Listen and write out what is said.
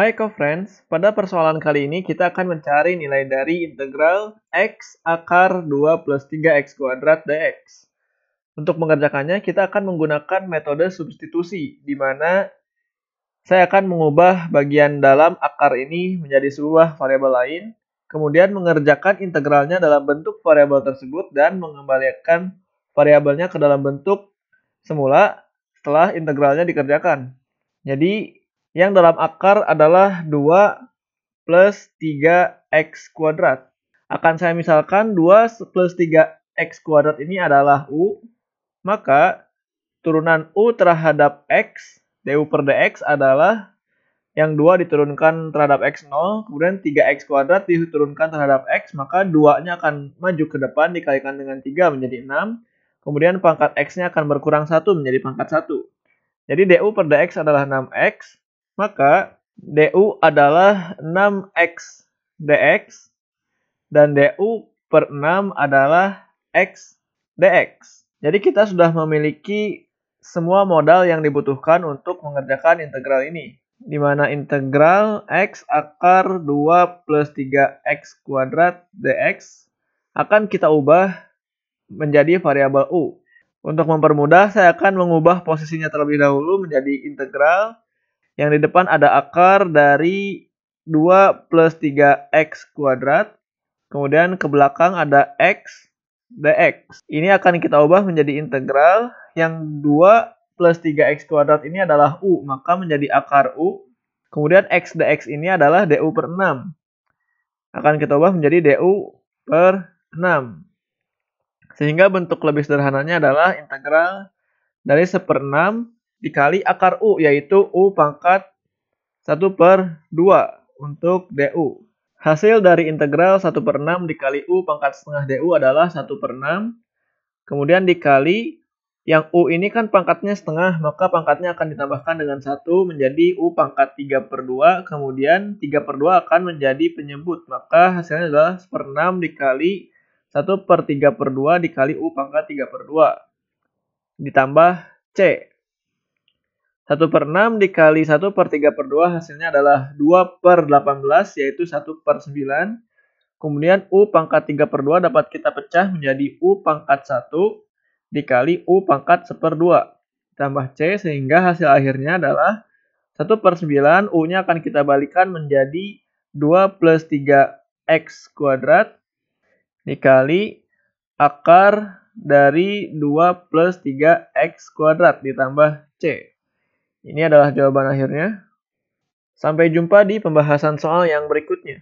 Hai co-friends, pada persoalan kali ini kita akan mencari nilai dari integral x akar 2 plus 3x kuadrat dx. Untuk mengerjakannya, kita akan menggunakan metode substitusi, di mana saya akan mengubah bagian dalam akar ini menjadi sebuah variabel lain, kemudian mengerjakan integralnya dalam bentuk variabel tersebut dan mengembalikan variabelnya ke dalam bentuk semula setelah integralnya dikerjakan. Jadi, yang dalam akar adalah 2 plus 3x kuadrat. Akan saya misalkan 2 plus 3x kuadrat ini adalah U, maka turunan U terhadap X, du per dx adalah yang 2 diturunkan terhadap X 0, kemudian 3X kuadrat diturunkan terhadap X, maka 2-nya akan maju ke depan dikalikan dengan 3 menjadi 6, kemudian pangkat X-nya akan berkurang 1 menjadi pangkat 1. Jadi du per dx adalah 6X, maka DU adalah 6X DX dan DU per 6 adalah X DX. Jadi kita sudah memiliki semua modal yang dibutuhkan untuk mengerjakan integral ini. Di mana integral x akar 2 plus 3x kuadrat dx akan kita ubah menjadi variabel u. Untuk mempermudah, saya akan mengubah posisinya terlebih dahulu menjadi integral yang di depan ada akar dari 2 plus 3x kuadrat. Kemudian ke belakang ada x dx. Ini akan kita ubah menjadi integral yang 2 plus 3x kuadrat ini adalah u, maka menjadi akar u. Kemudian x dx ini adalah du per 6. Akan kita ubah menjadi du per 6. Sehingga bentuk lebih sederhananya adalah integral dari seper 6 dikali akar U yaitu U pangkat 1 per 2 untuk DU. Hasil dari integral 1 per 6 dikali U pangkat setengah DU adalah 1 per 6. Kemudian dikali yang U ini kan pangkatnya setengah, maka pangkatnya akan ditambahkan dengan 1 menjadi U pangkat 3 per 2. Kemudian 3 per 2 akan menjadi penyebut, maka hasilnya adalah 1 per 6 dikali 1 per 3 per 2 dikali U pangkat 3 per 2. Ditambah C. 1 per 6 dikali 1 per 3 per 2 hasilnya adalah 2 per 18 yaitu 1 per 9. Kemudian U pangkat 3 per 2 dapat kita pecah menjadi U pangkat 1 dikali U pangkat 1 per 2. Tambah C sehingga hasil akhirnya adalah 1 per 9 U-nya akan kita balikan menjadi 2 plus 3X kuadrat dikali akar dari 2 plus 3X kuadrat ditambah C. Ini adalah jawaban akhirnya. Sampai jumpa di pembahasan soal yang berikutnya.